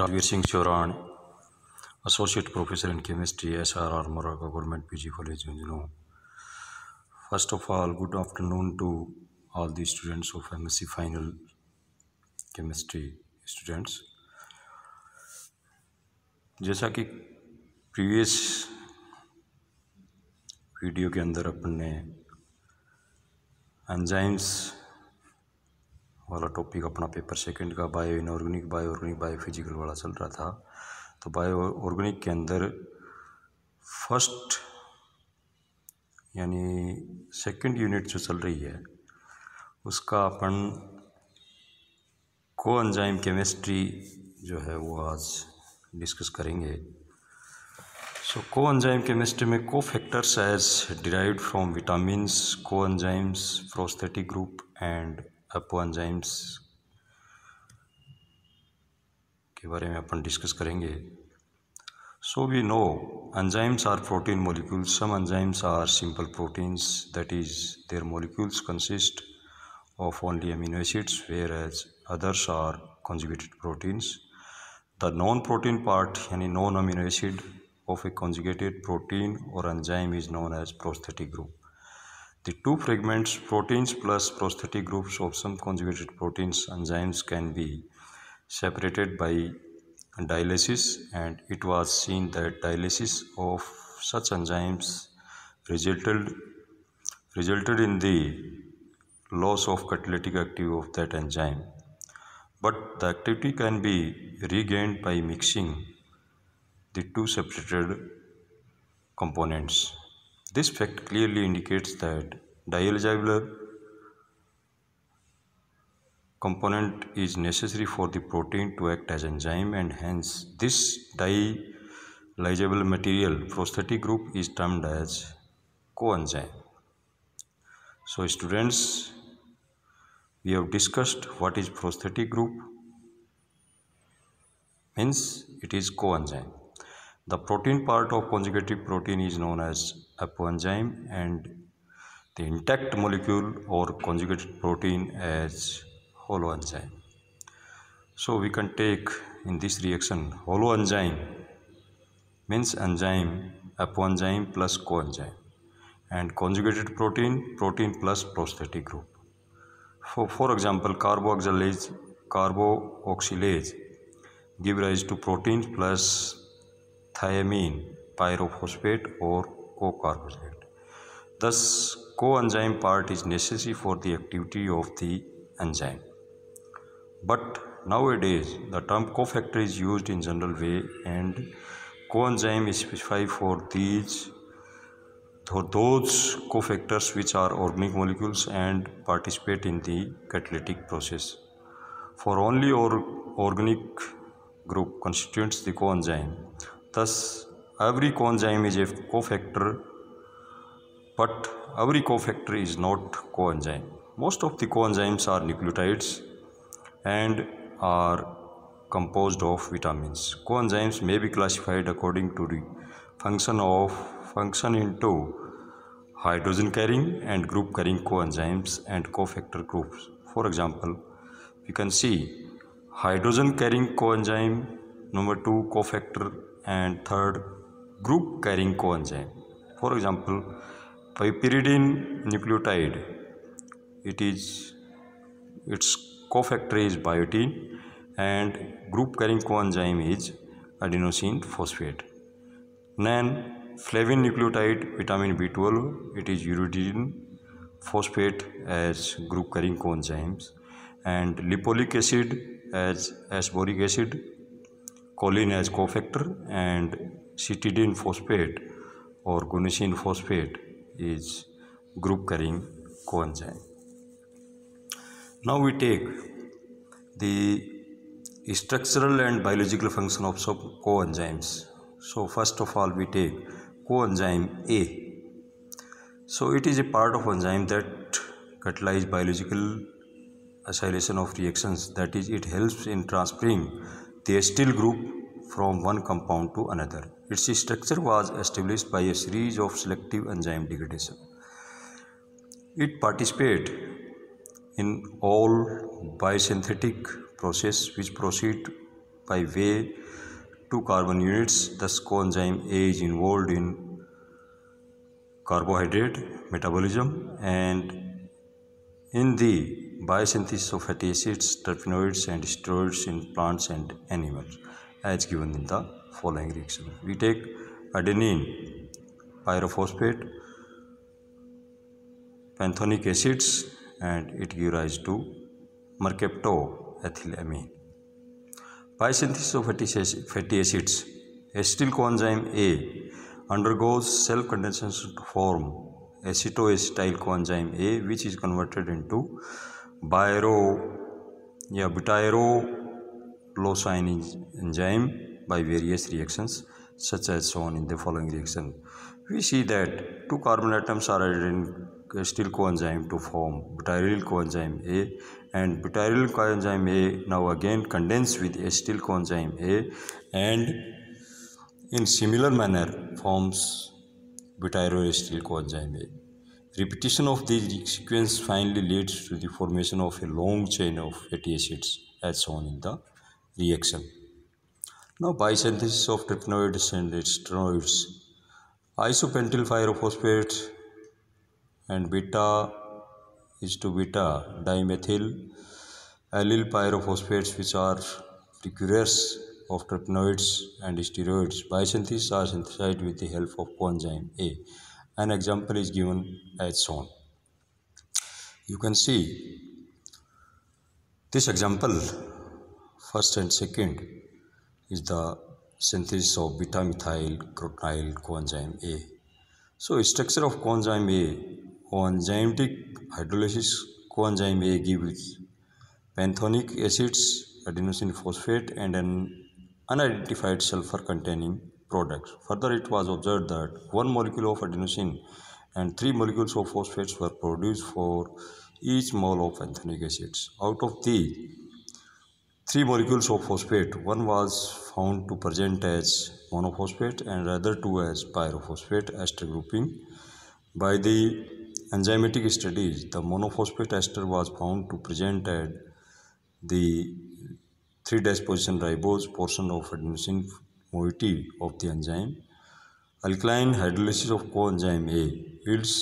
Rajveer Singh Chauran associate professor in chemistry S R R Mora government P G college Jhunjhunu first of all good afternoon to all of M S C final chemistry students जैसा कि previous video के अंदर अपन ने enzymes वाला topic अपना paper second का bio inorganic bio organic bio physical वाला चल रहा था तो बायो ऑर्गेनिक के अंदर फर्स्ट यानी सेकंड यूनिट जो चल रही है उसका अपन को अनजाइम केमिस्ट्री जो है वो आज डिस्कस करेंगे सो को अनजाइम केमिस्ट्री में cofactors as derived from vitamin coenzymes prosthetic group and apoenzymes के बारे में अपन डिस्कस करेंगे so we know enzymes are protein molecules some enzymes are simple proteins that is their molecules consist of only amino acids whereas others are conjugated proteins the non protein part यानी non amino acid of a conjugated protein और enzyme is known as prosthetic group The two fragments, proteins plus prosthetic groups of some conjugated proteins enzymes can be separated by dialysis and it was seen that dialysis of such enzymes resulted resulted in the loss of catalytic activity of that enzyme but the activity can be regained by mixing the two separated components this fact clearly indicates that dieligible component is necessary for the protein to act as enzyme and hence this dieligible material prosthetic group is termed as coenzyme. So students, we have discussed what is prosthetic group means it is coenzyme. The protein part of conjugated protein is known as apoenzyme and the intact molecule or conjugated protein as holoenzyme. So we can take in this reaction holoenzyme means enzyme apoenzyme plus coenzyme and conjugated protein protein plus prosthetic group. For, for example carboxylase carboxylase give rise to protein plus thiamine pyrophosphate or co cocarboxylate. Thus, coenzyme part is necessary for the activity of the enzyme. But nowadays, the term cofactor is used in general way and coenzyme is specified for these for those cofactors which are organic molecules and participate in the catalytic process. For only or organic group constituents the coenzyme. Thus, every coenzyme is a cofactor but every cofactor is not coenzyme most of the coenzymes are nucleotides and are composed of vitamins coenzymes may be classified according to the function of function into hydrogen carrying and group carrying coenzymes and cofactor groups for example we can see hydrogen carrying coenzyme number 2 cofactor and third group carrying coenzyme. For example, piperidine nucleotide, it is its cofactor is biotin and group carrying coenzyme is adenosine phosphate. Then flavin nucleotide vitamin B12 it is uridine phosphate as group carrying coenzymes and lipolic acid as asboric acid choline as cofactor and cetidine phosphate or guanosine phosphate is group carrying coenzyme. Now we take the structural and biological function of some coenzymes. So first of all we take coenzyme A. So it is a part of enzyme that catalyzes biological acylation of reactions that is it helps in transferring the acetyl group from one compound to another. Its structure was established by a series of selective enzyme degradation. It participates in all biosynthetic process which proceed by way to carbon units. Thus, coenzyme A is involved in carbohydrate metabolism and in the biosynthesis of fatty acids, terpenoids and steroids in plants and animals. as given in the following reaction. We take adenine pyrophosphate, panthonic acids and it gives rise to mercaptoethylamine. Biosynthesis of fatty acids, acetyl coenzyme A undergoes cell condensation to form acetoacetyl coenzyme A which is converted into biro या बिटायरो Low sign enzyme by various reactions such as shown in the following reaction. We see that two carbon atoms are added in acetyl uh, coenzyme to form butyryl coenzyme A and butyryl coenzyme A now again condense with acetyl coenzyme A and in similar manner forms butyryl butyroacetyl coenzyme A. Repetition of this sequence finally leads to the formation of a long chain of fatty acids as shown in the reaction. Now by synthesis of terpenoids and estenoids, isopentyl pyrophosphate and beta is to beta dimethyl allyl pyrophosphates which are precursors of terpenoids and steroids. Biosynthesis are synthesized with the help of coenzyme A. An example is given as shown. You can see this example First and second is the synthesis of beta methyl crotonyl coenzyme A. So structure of coenzyme A coenzymatic hydrolysis coenzyme A gives panthonic acids adenosine phosphate and an unidentified sulfur containing products. Further it was observed that one molecule of adenosine and three molecules of phosphates were produced for each mole of panthonic acids. Out of these Three molecules of phosphate, one was found to present as monophosphate and the other two as pyrophosphate ester grouping. By the enzymatic studies, the monophosphate ester was found to present at the 3' position ribose portion of adenosine moiety of the enzyme. Alkaline hydrolysis of coenzyme A yields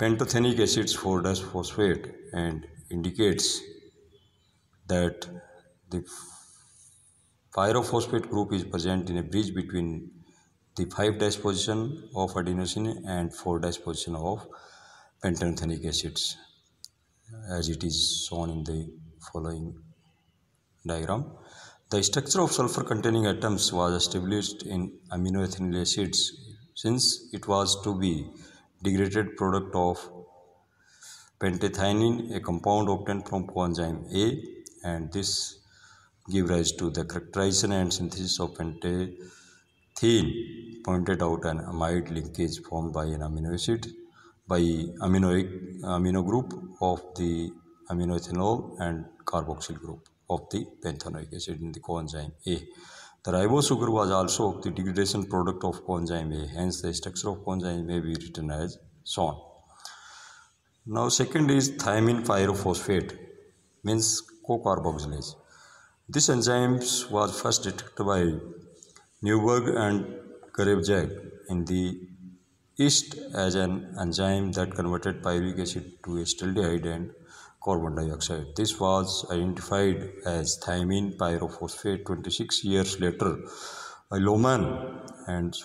pantothenic acids for phosphate and indicates that the pyrophosphate group is present in a bridge between the 5' position of adenosine and 4' position of pantothenic acids as it is shown in the following diagram. The structure of sulfur containing atoms was established in aminoethynyl acids since it was to be degraded product of pentathione, a compound obtained from coenzyme A and this give rise to the characterization and synthesis of pentane pointed out an amide linkage formed by an amino acid by amino amino group of the aminoethanol and carboxyl group of the pentanoic acid in the coenzyme A. The ribose sugar was also of the degradation product of coenzyme A, hence the structure of coenzyme may be written as shown. Now second is thymine pyrophosphate means cocarboxylase. This enzyme was first detected by Newberg and Karebjak in the East as an enzyme that converted pyruvic acid to acetaldehyde and carbon dioxide. This was identified as thymine pyrophosphate 26 years later. A Lohmann and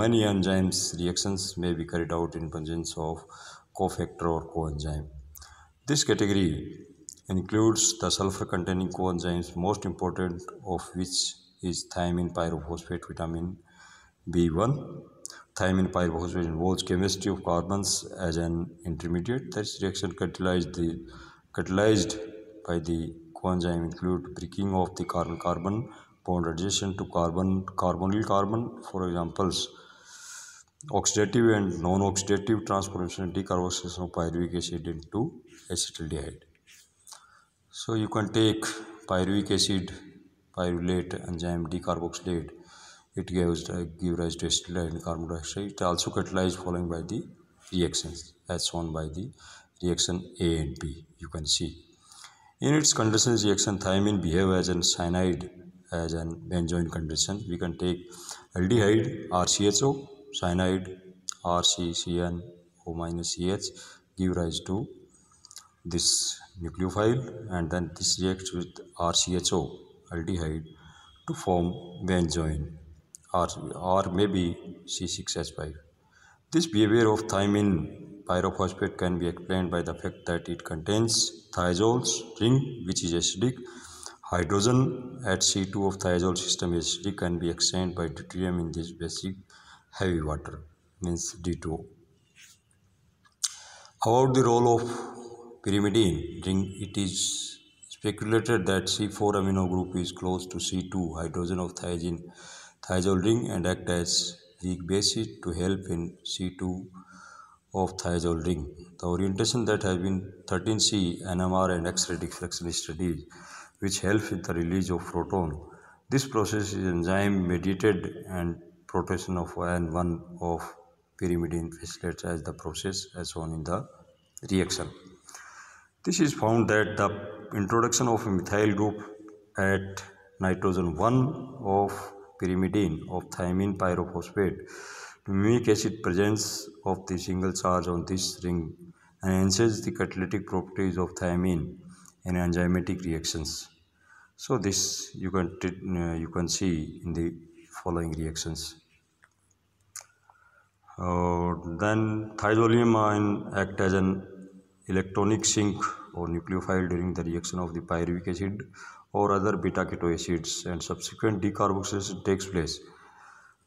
many enzymes reactions may be carried out in presence of cofactor or coenzyme. This category includes the sulfur containing coenzymes most important of which is thiamine pyrophosphate vitamin B1. Thiamine pyrophosphate involves chemistry of carbons as an intermediate. This reaction catalyzed, the, catalyzed by the coenzyme include breaking of the carbon-carbon bond adjacent to carbon carbonyl carbon for examples oxidative and non-oxidative transformation decarboxylation of pyruvic acid into acetaldehyde. So you can take pyruvic acid, pyrulate, enzyme decarboxylate. It gives uh, give rise to acetyl carbon dioxide. It also catalyzed following by the reactions as shown by the reaction A and B. You can see. In its condensation reaction, thymine behave as an cyanide as an benzoin condition. We can take aldehyde, RCHO, cyanide, RCCN, O minus CH give rise to this nucleophile and then this reacts with RCHO aldehyde to form benzoin or, or maybe C6H5. This behavior of thymine pyrophosphate can be explained by the fact that it contains thiazole's ring which is acidic. Hydrogen at C2 of thiazole system is acidic can be exchanged by deuterium in this basic heavy water means D2. About the role of pyrimidine ring it is speculated that C4 amino group is close to C2 hydrogen of thiazine thiazole ring and act as weak basis to help in C2 of thiazole ring. The orientation that has been 13C NMR and X-ray diffraction studies which helps with the release of proton. This process is enzyme mediated and protection of ion 1 of pyrimidine facilitates as the process as shown in the reaction. This is found that the introduction of a methyl group at nitrogen 1 of pyrimidine of thymine pyrophosphate to mimic acid presence of the single charge on this ring enhances the catalytic properties of thymine in enzymatic reactions. So this you can uh, you can see in the following reactions. Uh, then thiazolium ion act as an electronic sink or nucleophile during the reaction of the pyruvic acid or other beta keto acids and subsequent decarboxylation takes place.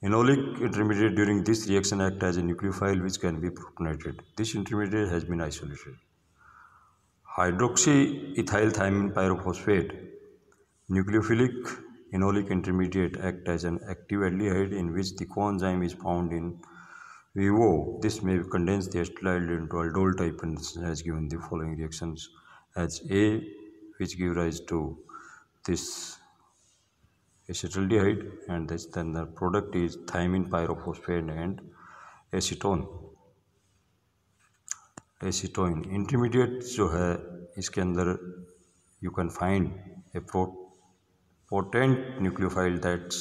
Enolic intermediate during this reaction act as a nucleophile which can be protonated. This intermediate has been isolated. Hydroxyethylthymine pyrophosphate nucleophilic enolic intermediate act as an active aldehyde in which the coenzyme is found in VO. This may condense the acetyl into aldol type and has given the following reactions as A which give rise to this acetaldehyde and this then the product is thymine pyrophosphate and acetone. Acetone intermediate so है इसके अंदर you can find a potent nucleophile that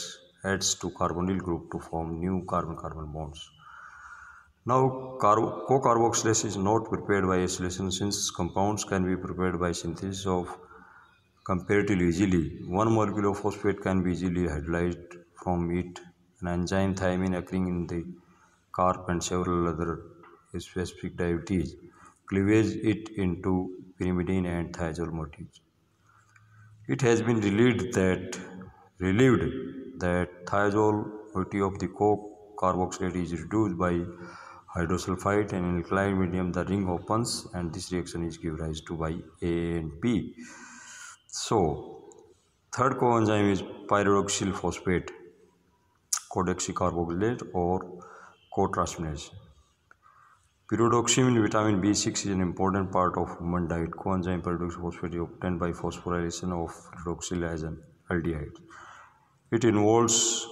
adds to carbonyl group to form new carbon carbon bonds. Now, co-carboxylase is not prepared by acylation since compounds can be prepared by synthesis of comparatively easily. One molecule of phosphate can be easily hydrolyzed from it, an enzyme thymine occurring in the carp and several other specific deities cleaves it into pyrimidine and thiazole motifs. It has been relieved that relieved that thiazole moiety of the co-carboxylate is reduced by hydrosulfide and in alkaline medium the ring opens and this reaction is give rise to by A and P. So third coenzyme is pyridoxyl phosphate codeoxycarboxylate or co Pyridoxime in vitamin B6 is an important part of human diet. Coenzyme pyridoxyl phosphate is obtained by phosphorylation of pyridoxyl and aldehyde. It involves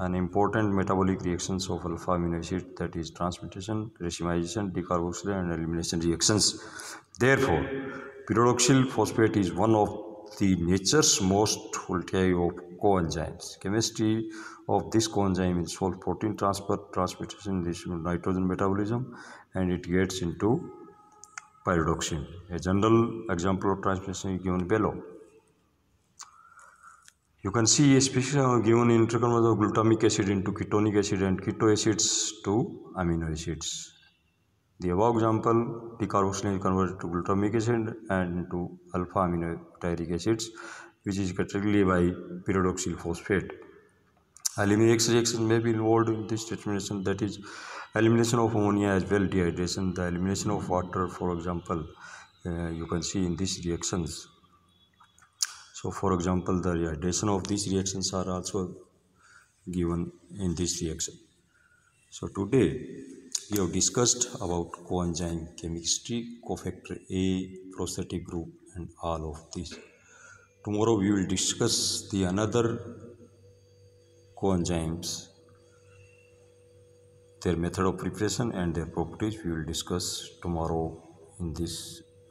an important metabolic reactions of alpha amino acid that is transmutation, racemization, decarboxylation and elimination reactions. Therefore, pyridoxal phosphate is one of the nature's most voltage of coenzymes. Chemistry of this coenzyme involves protein transport, transmutation, nitrogen metabolism, and it gets into pyridoxine. A general example of transmutation is given below. You can see especially given in of glutamic acid into ketonic acid and keto acids to amino acids. The above example, decarboxylation is converted to glutamic acid and to alpha aminobutyric acids, which is categorically by pyridoxyl phosphate. Elimination reaction may be involved in this determination, that is, elimination of ammonia as well, dehydration, the elimination of water, for example, uh, you can see in these reactions so for example the radiation of these reactions are also given in this reaction so today we have discussed about coenzyme chemistry cofactor a prosthetic group and all of these. tomorrow we will discuss the another coenzymes their method of preparation and their properties we will discuss tomorrow in this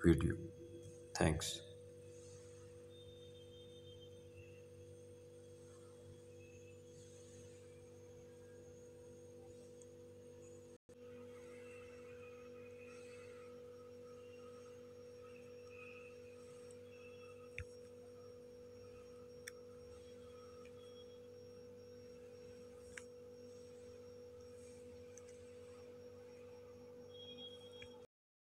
video thanks